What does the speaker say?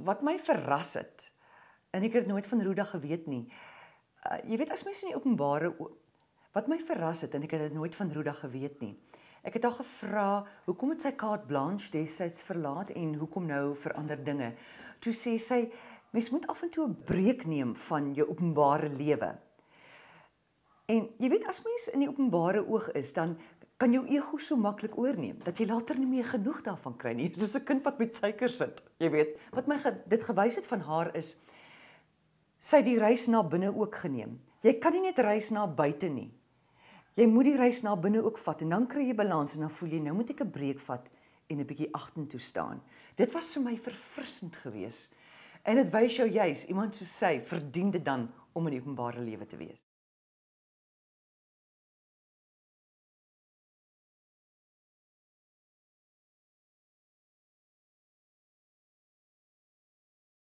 Wat my verras het en ek het nooit van Ruda geweet nie. Uh, jy weet as mense in die openbare wat my verras het en ek het dit nooit van Ruda geweet nie. Ek het haar gevra hoekom het sy kaart blanche desyds verlaat en hoekom nou vir ander dinge. Toe sê sy mens moet af en toe 'n breek neem van jou openbare lewe. En jy weet as mens in die openbare oog is, dan kan jou ego so maklik oorneem dat jy later nie meer genoeg daarvan kry nie. Soos 'n kind wat met suiker sit, jy weet. Wat my ge dit gewys het van haar is sy die reis na binne ook geneem. Jy kan nie net reis na buite nie. Jy moet die reis na binne ook vat en dan kry jy balans en dan voel jy nou moet ek 'n breek vat en 'n bietjie agtertoe staan. Dit was vir my verfrissend geweest. En dit wys jou juis iemand soos sy verdien dit dan om in openbare lewe te wees.